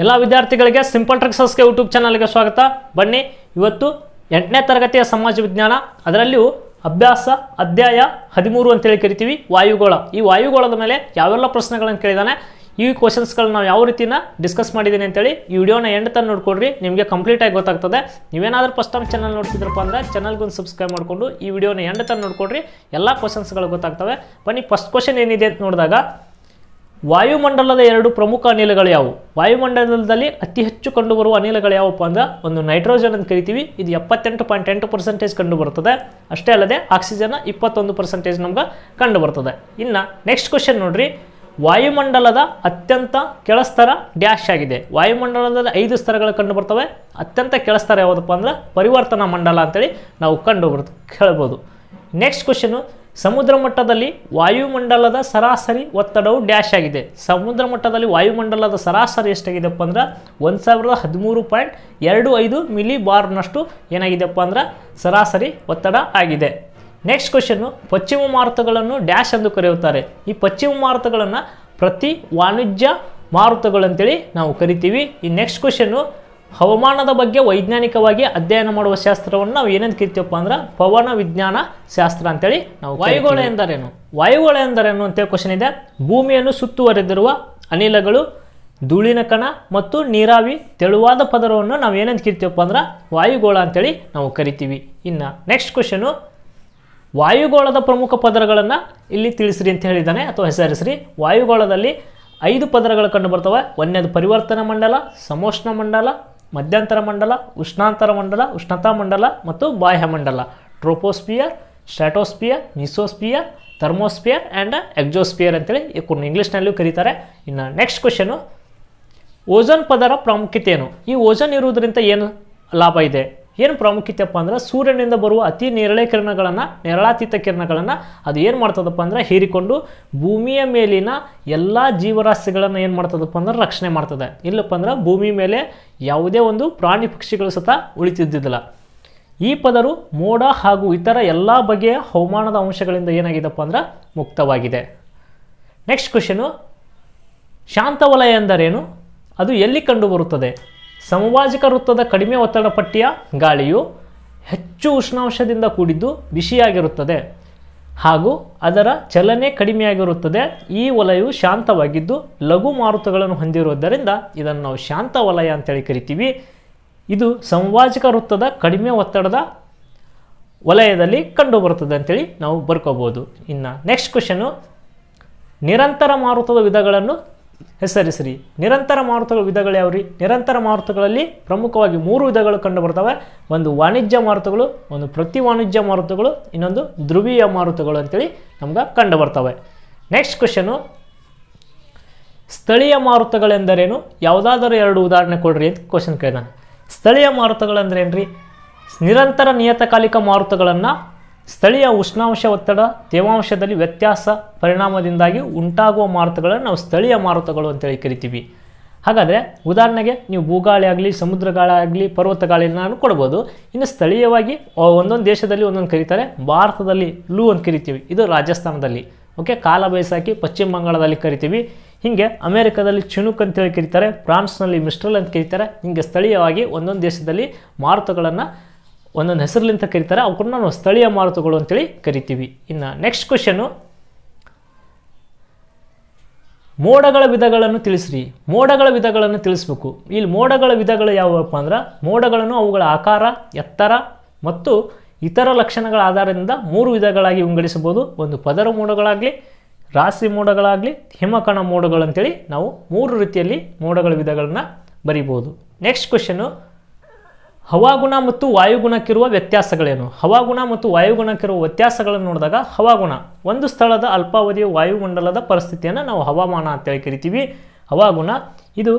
ಎಲ್ಲ ವಿದ್ಯಾರ್ಥಿಗಳಿಗೆ simple ಟ್ರಿಕ್ಸಸ್ಗೆ YouTube ಚಾನಲ್ಗೆ ಸ್ವಾಗತ ಬನ್ನಿ ಇವತ್ತು ಎಂಟನೇ ತರಗತಿಯ ಸಮಾಜ ವಿಜ್ಞಾನ ಅದರಲ್ಲಿಯೂ ಅಭ್ಯಾಸ ಅಧ್ಯಾಯ ಹದಿಮೂರು ಅಂತೇಳಿ ಕರಿತೀವಿ ವಾಯುಗೋಳ ಈ ವಾಯುಗೋಳದ ಮೇಲೆ ಯಾವೆಲ್ಲ ಪ್ರಶ್ನೆಗಳನ್ನು ಕೇಳಿದಾನೆ ಈ ಕ್ವಶನ್ಸ್ಗಳನ್ನ ನಾವು ಯಾವ ರೀತಿನ ಡಿಸ್ಕಸ್ ಮಾಡಿದ್ದೀನಿ ಅಂತೇಳಿ ಈ ವಿಡಿಯೋನ ಎಂಡ್ ತನಕ ನೋಡ್ಕೊಡ್ರಿ ನಿಮಗೆ ಕಂಪ್ಲೀಟಾಗಿ ಗೊತ್ತಾಗ್ತದೆ ನೀವೇನಾದರೂ ಫಸ್ಟ್ ಟೈಮ್ ಚಾನಲ್ ನೋಡ್ತಿದ್ರಪ್ಪ ಅಂದರೆ ಚಾನಲ್ಗೊಂದು ಸಬ್ಸ್ಕ್ರೈಬ್ ಮಾಡಿಕೊಂಡು ಈ ವಿಡಿಯೋನ ಎಂಡ್ ತನಕ ನೋಡ್ಕೊಡ್ರಿ ಎಲ್ಲ ಕ್ವಶನ್ಸ್ಗಳು ಗೊತ್ತಾಗ್ತವೆ ಬನ್ನಿ ಫಸ್ಟ್ ಕ್ವಶನ್ ಏನಿದೆ ಅಂತ ನೋಡಿದಾಗ ವಾಯುಮಂಡಲದ ಎರಡು ಪ್ರಮುಖ ಅನಿಲಗಳು ಯಾವುವು ವಾಯುಮಂಡಲದಲ್ಲಿ ಅತಿ ಹೆಚ್ಚು ಕಂಡುಬರುವ ಅನಿಲಗಳು ಯಾವಪ್ಪ ಅಂದ್ರೆ ಒಂದು ನೈಟ್ರೋಜನ್ ಅಂತ ಕರಿತೀವಿ ಇದು ಎಪ್ಪತ್ತೆಂಟು ಪಾಯಿಂಟ್ ಎಂಟು ಪರ್ಸೆಂಟೇಜ್ ಕಂಡು ಬರ್ತದೆ ಅಷ್ಟೇ ಅಲ್ಲದೆ ಆಕ್ಸಿಜನ್ ಇಪ್ಪತ್ತೊಂದು ಪರ್ಸೆಂಟೇಜ್ ನಮ್ಗೆ ಕಂಡು ಬರ್ತದೆ ಇನ್ನು ನೆಕ್ಸ್ಟ್ ಕ್ವಶನ್ ನೋಡ್ರಿ ವಾಯುಮಂಡಲದ ಅತ್ಯಂತ ಕೆಳಸ್ತರ ಡ್ಯಾಶ್ ಆಗಿದೆ ವಾಯುಮಂಡಲದಲ್ಲಿ ಐದು ಸ್ತರಗಳು ಕಂಡು ಬರ್ತವೆ ಅತ್ಯಂತ ಕೆಳಸ್ತರ ಯಾವುದಪ್ಪ ಅಂದ್ರೆ ಪರಿವರ್ತನಾ ಮಂಡಲ ಅಂತೇಳಿ ನಾವು ಕಂಡು ಬರ್ತ ಕೇಳ್ಬೋದು ನೆಕ್ಸ್ಟ್ ಕ್ವಶನು ಸಮುದ್ರ ಮಟ್ಟದಲ್ಲಿ ವಾಯುಮಂಡಲದ ಸರಾಸರಿ ಒತ್ತಡವು ಡ್ಯಾಶ್ ಆಗಿದೆ ಸಮುದ್ರ ಮಟ್ಟದಲ್ಲಿ ವಾಯುಮಂಡಲದ ಸರಾಸರಿ ಎಷ್ಟಾಗಿದೆಪ್ಪ ಅಂದ್ರೆ ಒಂದು ಸಾವಿರದ ಹದಿಮೂರು ಪಾಯಿಂಟ್ ಎರಡು ಐದು ಮಿಲಿ ಬಾರ್ನಷ್ಟು ಏನಾಗಿದೆಪ್ಪ ಅಂದ್ರೆ ಸರಾಸರಿ ಒತ್ತಡ ಆಗಿದೆ ನೆಕ್ಸ್ಟ್ ಕ್ವಶನ್ನು ಪಶ್ಚಿಮ ಮಾರುತಗಳನ್ನು ಡ್ಯಾಶ್ ಎಂದು ಕರೆಯುತ್ತಾರೆ ಈ ಪಶ್ಚಿಮ ಮಾರುತಗಳನ್ನು ಪ್ರತಿ ವಾಣಿಜ್ಯ ಮಾರುತಗಳಂತೇಳಿ ನಾವು ಕರಿತೀವಿ ಈ ನೆಕ್ಸ್ಟ್ ಕ್ವಶನ್ನು ಹವಾಮಾನದ ಬಗ್ಗೆ ವೈಜ್ಞಾನಿಕವಾಗಿ ಅಧ್ಯಯನ ಮಾಡುವ ಶಾಸ್ತ್ರವನ್ನು ನಾವು ಏನಂತ ಕೀರ್ತೀವಪ್ಪ ಅಂದ್ರೆ ಪವನ ವಿಜ್ಞಾನ ಶಾಸ್ತ್ರ ಅಂತೇಳಿ ನಾವು ವಾಯುಗೋಳ ಎಂದರೇನು ವಾಯುಗೋಳ ಎಂದರೇನು ಅಂತೇಳಿ ಕ್ವಶನ್ ಇದೆ ಭೂಮಿಯನ್ನು ಸುತ್ತುವರೆದಿರುವ ಅನಿಲಗಳು ಧೂಳಿನ ಕಣ ಮತ್ತು ನೀರಾವಿ ತೆಳುವಾದ ಪದರವನ್ನು ನಾವು ಏನಂತ ಕೀರ್ತೀವಪ್ಪ ಅಂದ್ರೆ ವಾಯುಗೋಳ ಅಂತೇಳಿ ನಾವು ಕರಿತೀವಿ ಇನ್ನು ನೆಕ್ಸ್ಟ್ ಕ್ವಶನು ವಾಯುಗೋಳದ ಪ್ರಮುಖ ಪದರಗಳನ್ನು ಇಲ್ಲಿ ತಿಳಿಸ್ರಿ ಅಂತ ಹೇಳಿದ್ದಾನೆ ಅಥವಾ ಹೆಸರಿಸ್ರಿ ವಾಯುಗೋಳದಲ್ಲಿ ಐದು ಪದರಗಳು ಕಂಡು ಬರ್ತವೆ ಒಂದನೇದು ಪರಿವರ್ತನಾ ಮಂಡಲ ಸಮೋಷ್ಣ ಮಂಡಲ ಮಧ್ಯಂತರ ಮಂಡಲ ಉಷ್ಣಾಂತರ ಮಂಡಲ ಉಷ್ಣತಾ ಮಂಡಲ ಮತ್ತು ಬಾಹ್ಯ ಮಂಡಲ troposphere stratosphere mesosphere thermosphere and exosphere ಅಂತೇಳಿ ಇವ್ಕೊಂಡು ಇಂಗ್ಲೀಷ್ನಲ್ಲೂ ಕರೀತಾರೆ ಇನ್ನು ನೆಕ್ಸ್ಟ್ ಕ್ವೆಶನು ಓಜೋನ್ ಪದರ ಪ್ರಾಮುಖ್ಯತೆ ಏನು ಈ ಓಜೋನ್ ಇರುವುದರಿಂದ ಏನು ಲಾಭ ಇದೆ ಏನು ಪ್ರಾಮುಖ್ಯತೆಪ್ಪ ಅಂದ್ರೆ ಸೂರ್ಯನಿಂದ ಬರುವ ಅತಿ ನೇರಳೆ ಕಿರಣಗಳನ್ನು ನೇರಳಾತೀತ ಕಿರಣಗಳನ್ನು ಅದು ಏನು ಮಾಡ್ತದಪ್ಪ ಅಂದ್ರೆ ಹೀರಿಕೊಂಡು ಭೂಮಿಯ ಮೇಲಿನ ಎಲ್ಲ ಜೀವರಾಶಿಗಳನ್ನು ಏನು ಮಾಡ್ತದಪ್ಪ ಅಂದ್ರೆ ರಕ್ಷಣೆ ಮಾಡ್ತದೆ ಇಲ್ಲಪ್ಪ ಅಂದ್ರೆ ಭೂಮಿ ಮೇಲೆ ಯಾವುದೇ ಒಂದು ಪ್ರಾಣಿ ಪಕ್ಷಿಗಳು ಸತ ಉಳಿತಿದ್ದಿದ್ದಿಲ್ಲ ಈ ಪದರು ಮೋಡ ಹಾಗೂ ಇತರ ಎಲ್ಲ ಬಗೆಯ ಹವಾಮಾನದ ಅಂಶಗಳಿಂದ ಏನಾಗಿದೆಪ್ಪ ಅಂದ್ರೆ ಮುಕ್ತವಾಗಿದೆ ನೆಕ್ಸ್ಟ್ ಕ್ವಶನು ಶಾಂತ ವಲಯ ಎಂದರೇನು ಅದು ಎಲ್ಲಿ ಕಂಡುಬರುತ್ತದೆ ಸಮವಾಜಿಕ ವೃತ್ತದ ಕಡಿಮೆ ಒತ್ತಡ ಪಟ್ಟಿಯ ಗಾಳಿಯು ಹೆಚ್ಚು ಉಷ್ಣಾಂಶದಿಂದ ಕೂಡಿದ್ದು ಬಿಸಿಯಾಗಿರುತ್ತದೆ ಹಾಗೂ ಅದರ ಚಲನೆ ಕಡಿಮೆಯಾಗಿರುತ್ತದೆ ಈ ವಲಯವು ಶಾಂತವಾಗಿದ್ದು ಲಘು ಮಾರುತಗಳನ್ನು ಹೊಂದಿರುವುದರಿಂದ ಇದನ್ನು ನಾವು ಶಾಂತ ವಲಯ ಅಂತೇಳಿ ಕರಿತೀವಿ ಇದು ಸಂವಾಜಕ ವೃತ್ತದ ಕಡಿಮೆ ಒತ್ತಡದ ವಲಯದಲ್ಲಿ ಕಂಡುಬರುತ್ತದೆ ಅಂತೇಳಿ ನಾವು ಬರ್ಕೋಬೋದು ಇನ್ನು ನೆಕ್ಸ್ಟ್ ಕ್ವಶನು ನಿರಂತರ ಮಾರುತದ ವಿಧಗಳನ್ನು ಸರಿ ನಿರಂತರ ಮಾರುತಗಳ ವಿಧಗಳು ಯಾವ್ರಿ ನಿರಂತರ ಮಾರುತಗಳಲ್ಲಿ ಪ್ರಮುಖವಾಗಿ ಮೂರು ವಿಧಗಳು ಕಂಡು ಬರ್ತವೆ ಒಂದು ವಾಣಿಜ್ಯ ಮಾರುತಗಳು ಒಂದು ಪ್ರತಿ ವಾಣಿಜ್ಯ ಮಾರುತಗಳು ಇನ್ನೊಂದು ಧ್ರುವೀಯ ಮಾರುತಗಳು ಅಂತೇಳಿ ನಮ್ಗೆ ಕಂಡು ಬರ್ತವೆ ನೆಕ್ಸ್ಟ್ ಕ್ವಶನು ಸ್ಥಳೀಯ ಮಾರುತಗಳೆಂದರೇನು ಯಾವುದಾದರೂ ಎರಡು ಉದಾಹರಣೆ ಕೊಡ್ರಿ ಅಂತ ಕ್ವಶನ್ ಕೇಳಿದಾನೆ ಸ್ಥಳೀಯ ಮಾರುತಗಳಂದ್ರೇನು ರೀ ನಿರಂತರ ನಿಯತಕಾಲಿಕ ಮಾರುತಗಳನ್ನು ಸ್ಥಳೀಯ ಉಷ್ಣಾಂಶ ಒತ್ತಡ ತೇವಾಂಶದಲ್ಲಿ ವ್ಯತ್ಯಾಸ ಪರಿಣಾಮದಿಂದಾಗಿ ಉಂಟಾಗುವ ಮಾರುತಗಳನ್ನು ನಾವು ಸ್ಥಳೀಯ ಮಾರುತಗಳು ಅಂತೇಳಿ ಕರಿತೀವಿ ಹಾಗಾದರೆ ಉದಾಹರಣೆಗೆ ನೀವು ಭೂಗಾಳಿ ಆಗಲಿ ಸಮುದ್ರ ಗಾಳಿ ಆಗಲಿ ಪರ್ವತ ಕೊಡ್ಬೋದು ಇನ್ನು ಸ್ಥಳೀಯವಾಗಿ ಒಂದೊಂದು ದೇಶದಲ್ಲಿ ಒಂದೊಂದು ಕರೀತಾರೆ ಭಾರತದಲ್ಲಿ ಲೂ ಅಂತ ಕರಿತೀವಿ ಇದು ರಾಜಸ್ಥಾನದಲ್ಲಿ ಓಕೆ ಕಾಲ ಬಯಸಾಕಿ ಪಶ್ಚಿಮ ಬಂಗಾಳದಲ್ಲಿ ಕರಿತೀವಿ ಹೀಗೆ ಅಮೆರಿಕದಲ್ಲಿ ಚಿಣುಕ್ ಅಂತೇಳಿ ಕರೀತಾರೆ ಫ್ರಾನ್ಸ್ನಲ್ಲಿ ಮಿಸ್ಟ್ರಲ್ ಅಂತ ಕರೀತಾರೆ ಹೀಗೆ ಸ್ಥಳೀಯವಾಗಿ ಒಂದೊಂದು ದೇಶದಲ್ಲಿ ಮಾರುತಗಳನ್ನು ಒಂದೊಂದು ಹೆಸರ್ಲಿಂತ ಕರೀತಾರೆ ಅವಕ್ಕನ್ನ ನಾವು ಸ್ಥಳೀಯ ಮಾರುತಗಳು ಅಂತೇಳಿ ಕರಿತೀವಿ ಇನ್ನು ನೆಕ್ಸ್ಟ್ ಕ್ವಶನು ಮೋಡಗಳ ವಿಧಗಳನ್ನು ತಿಳಿಸ್ರಿ ಮೋಡಗಳ ವಿಧಗಳನ್ನು ತಿಳಿಸ್ಬೇಕು ಇಲ್ಲಿ ಮೋಡಗಳ ವಿಧಗಳು ಯಾವುವಪ್ಪ ಅಂದ್ರೆ ಮೋಡಗಳನ್ನು ಅವುಗಳ ಆಕಾರ ಎತ್ತರ ಮತ್ತು ಇತರ ಲಕ್ಷಣಗಳ ಆಧಾರದಿಂದ ಮೂರು ವಿಧಗಳಾಗಿ ವಿಂಗಡಿಸಬಹುದು ಒಂದು ಪದರ ಮೋಡಗಳಾಗಲಿ ರಾಶಿ ಮೋಡಗಳಾಗಲಿ ಹಿಮಕಣ ಮೋಡಗಳಂತೇಳಿ ನಾವು ಮೂರು ರೀತಿಯಲ್ಲಿ ಮೋಡಗಳ ವಿಧಗಳನ್ನು ಬರಿಬೋದು ನೆಕ್ಸ್ಟ್ ಕ್ವಶನು ಹವಾಗುಣ ಮತ್ತು ವಾಯುಗುಣಕ್ಕಿರುವ ವ್ಯತ್ಯಾಸಗಳೇನು ಹವಾಗುಣ ಮತ್ತು ವಾಯುಗುಣಕ್ಕಿರುವ ವ್ಯತ್ಯಾಸಗಳನ್ನು ನೋಡಿದಾಗ ಹವಾಗುಣ ಒಂದು ಸ್ಥಳದ ಅಲ್ಪಾವಧಿಯ ವಾಯುಮಂಡಲದ ಪರಿಸ್ಥಿತಿಯನ್ನು ನಾವು ಹವಾಮಾನ ಅಂತೇಳಿ ಕರಿತೀವಿ ಹವಾಗುಣ ಇದು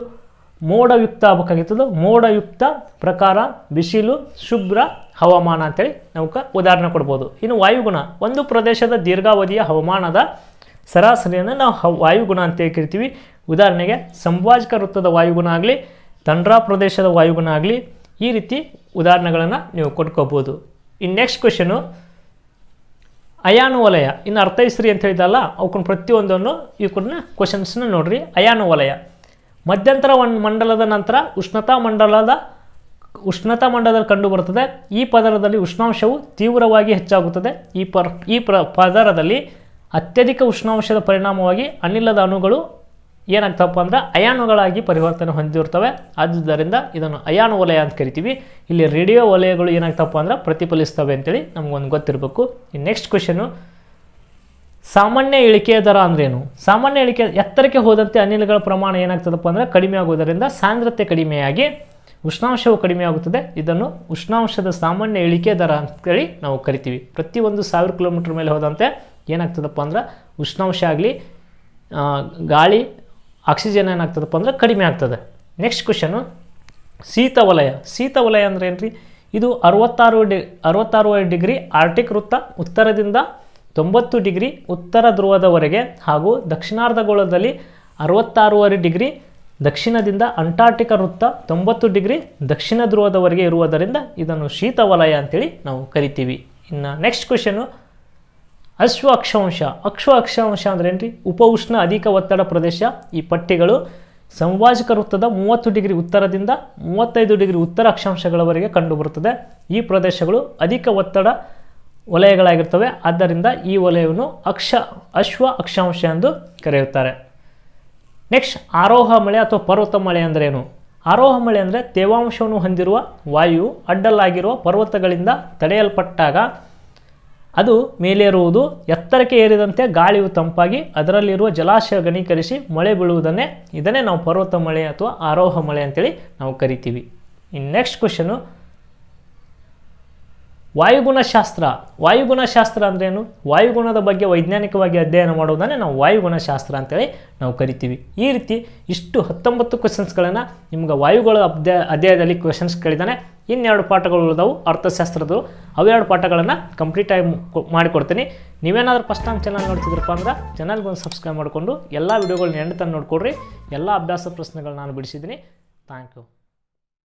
ಮೋಡಯುಕ್ತ ಆಗಬೇಕಾಗಿತ್ತು ಮೋಡಯುಕ್ತ ಪ್ರಕಾರ ಬಿಸಿಲು ಶುಭ್ರ ಹವಾಮಾನ ಅಂತೇಳಿ ನಾವು ಉದಾಹರಣೆ ಕೊಡ್ಬೋದು ಇನ್ನು ವಾಯುಗುಣ ಒಂದು ಪ್ರದೇಶದ ದೀರ್ಘಾವಧಿಯ ಹವಾಮಾನದ ಸರಾಸರಿಯನ್ನು ನಾವು ಹ ವಾಯುಗುಣ ಅಂತೇಳಿ ಕರಿತೀವಿ ಉದಾಹರಣೆಗೆ ಸಂಭಾಜಕ ವೃತ್ತದ ವಾಯುಗುಣ ಆಗಲಿ ತಂಡ್ರಾ ಪ್ರದೇಶದ ವಾಯುಗುಣ ಆಗಲಿ ಈ ರೀತಿ ಉದಾಹರಣೆಗಳನ್ನು ನೀವು ಕೊಟ್ಕೋಬೋದು ಇನ್ನು ನೆಕ್ಸ್ಟ್ ಕ್ವೆಶನು ಅಯಾನು ವಲಯ ಇನ್ನು ಅರ್ಥೈಸ್ರಿ ಅಂತ ಹೇಳಿದಲ್ಲ ಅವಕ್ಕನ್ನು ಪ್ರತಿಯೊಂದನ್ನು ಈ ಕೂಡ ಕ್ವಶನ್ಸ್ನ ನೋಡ್ರಿ ಅಯಾನು ವಲಯ ಮಧ್ಯಂತರ ಮಂಡಲದ ನಂತರ ಉಷ್ಣತಾ ಮಂಡಲದ ಉಷ್ಣತಾ ಮಂಡಲದಲ್ಲಿ ಕಂಡುಬರುತ್ತದೆ ಈ ಪದರದಲ್ಲಿ ಉಷ್ಣಾಂಶವು ತೀವ್ರವಾಗಿ ಹೆಚ್ಚಾಗುತ್ತದೆ ಈ ಪರ್ ಈ ಪದರದಲ್ಲಿ ಅತ್ಯಧಿಕ ಉಷ್ಣಾಂಶದ ಪರಿಣಾಮವಾಗಿ ಅನಿಲದ ಅಣುಗಳು ಏನಾಗ್ತಪ್ಪ ಅಂದರೆ ಅಯಾನುಗಳಾಗಿ ಪರಿವರ್ತನೆ ಹೊಂದಿರ್ತವೆ ಆದ್ದರಿಂದ ಇದನ್ನು ಅಯಾನು ವಲಯ ಅಂತ ಕರಿತೀವಿ ಇಲ್ಲಿ ರೇಡಿಯೋ ವಲಯಗಳು ಏನಾಗ್ತಪ್ಪ ಅಂದರೆ ಪ್ರತಿಫಲಿಸ್ತವೆ ಅಂತೇಳಿ ನಮಗೊಂದು ಗೊತ್ತಿರಬೇಕು ಈ ನೆಕ್ಸ್ಟ್ ಕ್ವೆಶನು ಸಾಮಾನ್ಯ ಇಳಿಕೆಯ ದರ ಅಂದ್ರೇನು ಸಾಮಾನ್ಯ ಇಳಿಕೆ ಎತ್ತರಕ್ಕೆ ಹೋದಂತೆ ಅನಿಲಗಳ ಪ್ರಮಾಣ ಏನಾಗ್ತದಪ್ಪ ಅಂದರೆ ಕಡಿಮೆ ಆಗೋದರಿಂದ ಸಾಂದ್ರತೆ ಕಡಿಮೆಯಾಗಿ ಉಷ್ಣಾಂಶವು ಕಡಿಮೆಯಾಗುತ್ತದೆ ಇದನ್ನು ಉಷ್ಣಾಂಶದ ಸಾಮಾನ್ಯ ಇಳಿಕೆ ದರ ಅಂತೇಳಿ ನಾವು ಕರಿತೀವಿ ಪ್ರತಿಯೊಂದು ಸಾವಿರ ಕಿಲೋಮೀಟ್ರ್ ಮೇಲೆ ಹೋದಂತೆ ಏನಾಗ್ತದಪ್ಪ ಅಂದ್ರೆ ಉಷ್ಣಾಂಶ ಆಗಲಿ ಗಾಳಿ ಆಕ್ಸಿಜನ್ ಏನಾಗ್ತದಪ್ಪ ಅಂದ್ರೆ ಕಡಿಮೆ ಆಗ್ತದೆ ನೆಕ್ಸ್ಟ್ ಕ್ವಶನು ಶೀತ ವಲಯ ಶೀತ ವಲಯ ಅಂದ್ರೆ ಏನು ರೀ ಇದು ಅರವತ್ತಾರು ಡಿ ಅರವತ್ತಾರೂವರೆ ಡಿಗ್ರಿ ಆರ್ಟಿಕ್ ವೃತ್ತ ಉತ್ತರದಿಂದ ತೊಂಬತ್ತು ಡಿಗ್ರಿ ಉತ್ತರ ಧ್ರುವದವರೆಗೆ ಹಾಗೂ ದಕ್ಷಿಣಾರ್ಧಗೋಳದಲ್ಲಿ ಅರವತ್ತಾರೂವರೆ ಡಿಗ್ರಿ ದಕ್ಷಿಣದಿಂದ ಅಂಟಾರ್ಟಿಕ ವೃತ್ತ ತೊಂಬತ್ತು ಡಿಗ್ರಿ ದಕ್ಷಿಣ ಧ್ರುವದವರೆಗೆ ಇರುವುದರಿಂದ ಇದನ್ನು ಶೀತ ವಲಯ ಅಂತೇಳಿ ನಾವು ಕರಿತೀವಿ ಇನ್ನು ನೆಕ್ಸ್ಟ್ ಕ್ವಶನು ಅಶ್ವ ಅಕ್ಷಾಂಶ ಅಕ್ಷ ಅಕ್ಷಾಂಶ ಅಂದ್ರೆ ಏನ್ರಿ ಉಪ ಉಷ್ಣ ಅಧಿಕ ಒತ್ತಡ ಪ್ರದೇಶ ಈ ಪಟ್ಟಿಗಳು ಸಂವಾಜಕ ವೃತ್ತದ ಮೂವತ್ತು ಡಿಗ್ರಿ ಉತ್ತರದಿಂದ ಮೂವತ್ತೈದು ಡಿಗ್ರಿ ಉತ್ತರ ಅಕ್ಷಾಂಶಗಳವರೆಗೆ ಕಂಡುಬರುತ್ತದೆ ಈ ಪ್ರದೇಶಗಳು ಅಧಿಕ ಒತ್ತಡ ವಲಯಗಳಾಗಿರ್ತವೆ ಆದ್ದರಿಂದ ಈ ವಲಯವನ್ನು ಅಕ್ಷ ಅಶ್ವ ಅಕ್ಷಾಂಶ ಎಂದು ಕರೆಯುತ್ತಾರೆ ನೆಕ್ಸ್ಟ್ ಆರೋಹ ಮಳೆ ಅಥವಾ ಪರ್ವತ ಮಳೆ ಏನು ಆರೋಹ ಮಳೆ ಅಂದರೆ ತೇವಾಂಶವನ್ನು ಹೊಂದಿರುವ ವಾಯು ಅಡ್ಡಲಾಗಿರುವ ಪರ್ವತಗಳಿಂದ ತಡೆಯಲ್ಪಟ್ಟಾಗ ಅದು ಮೇಲೇರುವುದು ಎತ್ತರಕ್ಕೆ ಏರಿದಂತೆ ಗಾಳಿಯು ತಂಪಾಗಿ ಅದರಲ್ಲಿರುವ ಜಲಾಶಯ ಗಣೀಕರಿಸಿ ಮಳೆ ಬೀಳುವುದನ್ನೇ ಇದನ್ನೇ ನಾವು ಪರ್ವತ ಮಳೆ ಅಥವಾ ಆರೋಹ ಮಳೆ ಅಂತೇಳಿ ನಾವು ಕರಿತೀವಿ ಇನ್ನು ನೆಕ್ಸ್ಟ್ ಕ್ವಶನು ವಾಯುಗುಣಶಾಸ್ತ್ರ ವಾಯುಗುಣಶಾಸ್ತ್ರ ಅಂದ್ರೇನು ವಾಯುಗುಣದ ಬಗ್ಗೆ ವೈಜ್ಞಾನಿಕವಾಗಿ ಅಧ್ಯಯನ ಮಾಡುವುದನ್ನೇ ನಾವು ವಾಯುಗುಣಶಾಸ್ತ್ರ ಅಂತೇಳಿ ನಾವು ಕರಿತೀವಿ ಈ ರೀತಿ ಇಷ್ಟು ಹತ್ತೊಂಬತ್ತು ಕ್ವಶನ್ಸ್ಗಳನ್ನು ನಿಮ್ಗೆ ವಾಯುಗಳ ಅಬ್ದ ಅಧ್ಯಾಯದಲ್ಲಿ ಕ್ವಶನ್ಸ್ ಕೇಳಿದಾನೆ ಇನ್ನೆರಡು ಪಾಠಗಳು ಉಳಿದವು ಅರ್ಥಶಾಸ್ತ್ರದ್ದು ಅವೆರಡು ಪಾಠಗಳನ್ನು ಕಂಪ್ಲೀಟಾಗಿ ಮಾಡಿಕೊಡ್ತೀನಿ ನೀವೇನಾದರೂ ಫಸ್ಟ್ ಟೈಮ್ ಚಾನಲ್ ನೋಡ್ತಿದ್ರಪ್ಪ ಅಂದ್ರೆ ಚಾನಲ್ಗೆ ಒಂದು ಸಬ್ಸ್ಕ್ರೈಬ್ ಮಾಡಿಕೊಂಡು ಎಲ್ಲ ವೀಡಿಯೋಗಳನ್ನ ಎಂಡ್ ತಂದು ನೋಡಿಕೊಡ್ರಿ ಎಲ್ಲ ಅಭ್ಯಾಸ ಪ್ರಶ್ನೆಗಳು ನಾನು ಬಿಡಿಸಿದ್ದೀನಿ ಥ್ಯಾಂಕ್ ಯು